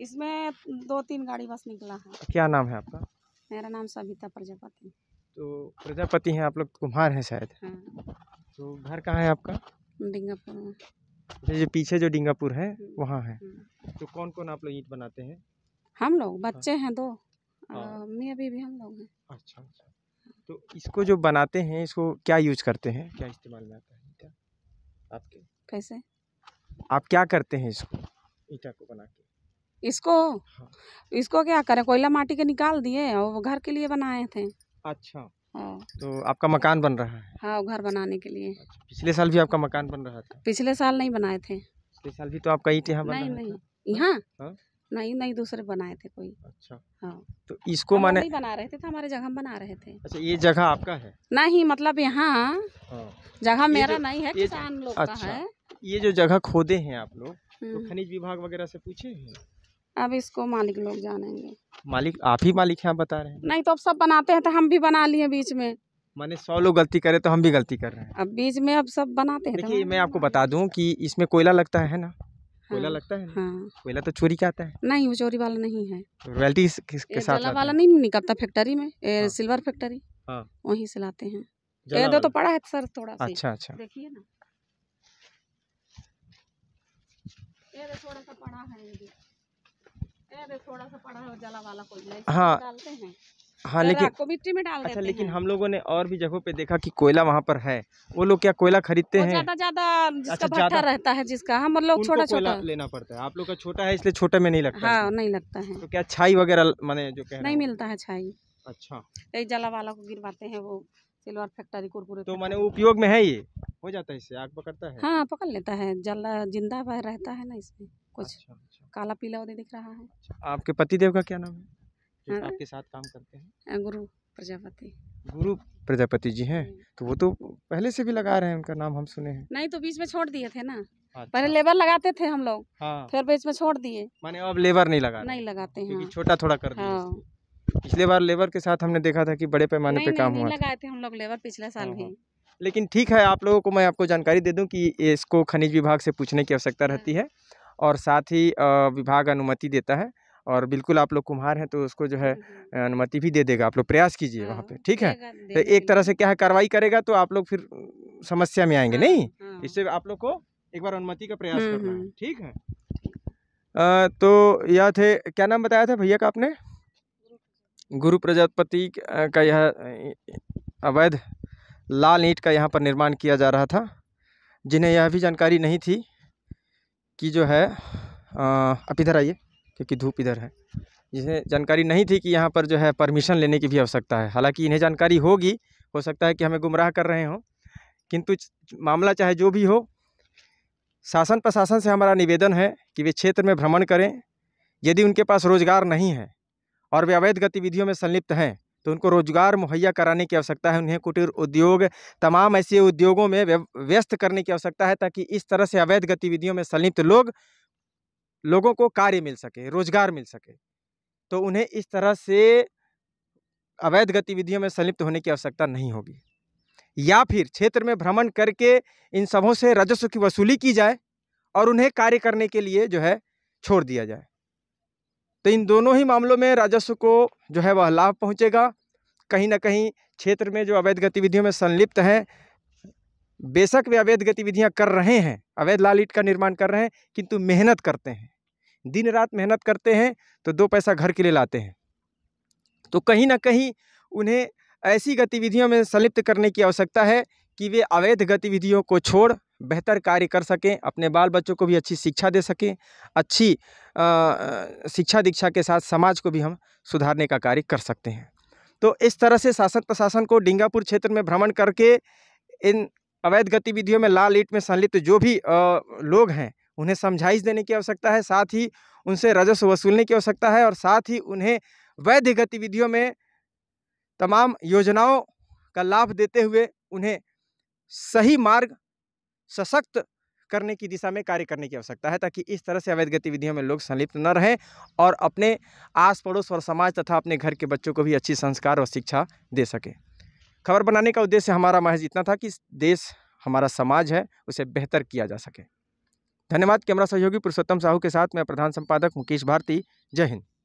इसमें दो तीन गाड़ी बस निकला है क्या नाम है आपका मेरा नाम सविता प्रजापति तो प्रजापति हैं आप लोग कुम्हार हैं शायद हाँ। तो घर कहाँ है आपका डिंगापुर में जो अच्छा, पीछे जो डिंगापुर है हम्म। वहाँ है हम्म। तो कौन कौन आप लोग ईंट बनाते हैं हम लोग बच्चे हाँ। हैं दो हाँ। मैं अभी भी हम लोग हैं अच्छा, अच्छा तो इसको जो बनाते हैं इसको क्या यूज करते हैं क्या इस्तेमाल में आता है आपके कैसे आप क्या करते हैं इसको ईटा को बना के इसको हाँ। इसको क्या करें कोयला माटी के निकाल दिए और वो घर के लिए बनाए थे अच्छा हाँ। तो आपका मकान बन रहा है हाँ घर बनाने के लिए अच्छा, पिछले साल भी आपका मकान बन रहा था पिछले साल नहीं बनाए थे पिछले साल भी तो आपका थे यहाँ नहीं नहीं यहाँ हाँ। नहीं नहीं दूसरे बनाए थे कोई अच्छा हाँ तो इसको माने बना रहे थे तो हमारे जगह बना रहे थे अच्छा ये जगह आपका है नहीं मतलब यहाँ जगह मेरा नहीं है किसान लोग का अच्छा। है ये जो जगह खोदे हैं आप लोग तो खनिज विभाग वगैरह से पूछे हैं अब इसको मालिक लोग जानेंगे मालिक आप ही मालिक हैं बता रहे हैं नहीं तो अब सब बनाते हैं तो हम भी बना लिए बीच में मैंने सौ लोग गलती करे तो हम भी गलती कर रहे हैं अब बीच में अब सब बनाते हैं तो देखिए मैं आपको बता दूं कि इसमें कोयला लगता है ना हाँ, कोयला लगता है हाँ कोयला तो चोरी का आता है नहीं वो चोरी वाला नहीं है रॉयल्टी तो के साथ वाला नहीं निकलता फैक्ट्री में सिल्वर फैक्ट्री वही से लाते हैं तो पड़ा है सर थोड़ा अच्छा अच्छा देखिए ना ये तो थोड़ा सा पड़ा है हाँ हाँ लेकिन मिट्टी में डाल अच्छा लेकिन हम लोगों ने और भी जगहों पे देखा कि कोयला वहाँ पर है वो लोग क्या कोयला खरीदते हैं ज्यादा ज्यादा जिसका अच्छा, रहता है जिसका हम लोग छोटा छोटा लेना पड़ता है आप लोग का छोटा है इसलिए छोटे में नहीं लगता हाँ है। नहीं लगता है तो क्या छाई वगैरह मैंने जो नहीं मिलता है छाई अच्छा जला वाला को गिरवाते हैं वो सिल्वर फैक्ट्री कुरकुरे तो मैंने उपयोग में है ये हो जाता है इससे आग पकड़ता है हाँ पकड़ लेता है जला जिंदा रहता है ना इसमें कुछ अच्छा। काला पीला उदय दिख रहा है अच्छा, आपके पति देव का क्या नाम है हाँ। आपके साथ काम करते हैं गुरु प्रजापति गुरु प्रजापति जी हैं हाँ। तो वो तो पहले से भी लगा रहे हैं उनका नाम हम सुने हैं नहीं तो बीच में छोड़ दिए थे ना अच्छा। पहले लेबर लगाते थे हम लोग हाँ। फिर बीच में छोड़ दिए माने अब लेबर नहीं लगा नहीं लगाते हैं हाँ। छोटा थोड़ा कर हाँ। पिछले बार लेबर के साथ हमने देखा था कि बड़े पैमाने पे काम हुआ लगाए थे हम लोग लेबर पिछले साल भी लेकिन ठीक है आप लोगों को मैं आपको जानकारी दे दूँ की इसको खनिज विभाग से पूछने की आवश्यकता रहती है और साथ ही विभाग अनुमति देता है और बिल्कुल आप लोग कुम्हार हैं तो उसको जो है अनुमति भी दे देगा आप लोग प्रयास कीजिए वहाँ पे हाँ, ठीक है तो एक तरह से क्या है कार्रवाई करेगा तो आप लोग फिर समस्या में आएंगे हाँ, नहीं हाँ। इससे आप लोग को एक बार अनुमति का प्रयास हम्म, करना है हम्म। ठीक है आ, तो यह थे क्या नाम बताया था भैया का आपने गुरु प्रजापति का यह अवैध लाल ईंट का यहाँ पर निर्माण किया जा रहा था जिन्हें यह भी जानकारी नहीं थी कि जो है आप इधर आइए क्योंकि धूप इधर है जिसे जानकारी नहीं थी कि यहाँ पर जो है परमिशन लेने की भी आवश्यकता है हालांकि इन्हें जानकारी होगी हो सकता है कि हमें गुमराह कर रहे हों किंतु मामला चाहे जो भी हो शासन प्रशासन से हमारा निवेदन है कि वे क्षेत्र में भ्रमण करें यदि उनके पास रोज़गार नहीं है और वे अवैध गतिविधियों में संलिप्त हैं तो उनको रोजगार मुहैया कराने की आवश्यकता है उन्हें कुटीर उद्योग तमाम ऐसे उद्योगों में व्यस्त करने की आवश्यकता है ताकि इस तरह से अवैध गतिविधियों में संलिप्त लोग लोगों को कार्य मिल सके रोजगार मिल सके तो उन्हें इस तरह से अवैध गतिविधियों में संलिप्त होने की आवश्यकता नहीं होगी या फिर क्षेत्र में भ्रमण करके इन सबों से राजस्व की वसूली की जाए और उन्हें कार्य करने के लिए जो है छोड़ दिया जाए तो इन दोनों ही मामलों में राजस्व को जो है वह लाभ पहुंचेगा कहीं ना कहीं क्षेत्र में जो अवैध गतिविधियों में संलिप्त हैं बेशक वे अवैध गतिविधियां कर रहे हैं अवैध लालिट का निर्माण कर रहे हैं किंतु मेहनत करते हैं दिन रात मेहनत करते हैं तो दो पैसा घर के लिए लाते हैं तो कहीं ना कहीं उन्हें ऐसी गतिविधियों में संलिप्त करने की आवश्यकता है कि वे अवैध गतिविधियों को छोड़ बेहतर कार्य कर सकें अपने बाल बच्चों को भी अच्छी शिक्षा दे सकें अच्छी आ, शिक्षा दीक्षा के साथ समाज को भी हम सुधारने का कार्य कर सकते हैं तो इस तरह से शासन प्रशासन को डिंगापुर क्षेत्र में भ्रमण करके इन अवैध गतिविधियों में लाल ईट में संलिप्त जो भी लोग हैं उन्हें समझाइश देने की आवश्यकता है साथ ही उनसे राजस्व वसूलने की आवश्यकता है और साथ ही उन्हें वैध गतिविधियों में तमाम योजनाओं का लाभ देते हुए उन्हें सही मार्ग सशक्त करने की दिशा में कार्य करने की आवश्यकता है ताकि इस तरह से अवैध गतिविधियों में लोग संलिप्त न रहें और अपने आस पड़ोस और समाज तथा अपने घर के बच्चों को भी अच्छी संस्कार और शिक्षा दे सकें खबर बनाने का उद्देश्य हमारा महज इतना था कि देश हमारा समाज है उसे बेहतर किया जा सके धन्यवाद कैमरा सहयोगी पुरुषोत्तम साहू के साथ मैं प्रधान संपादक मुकेश भारती जय हिंद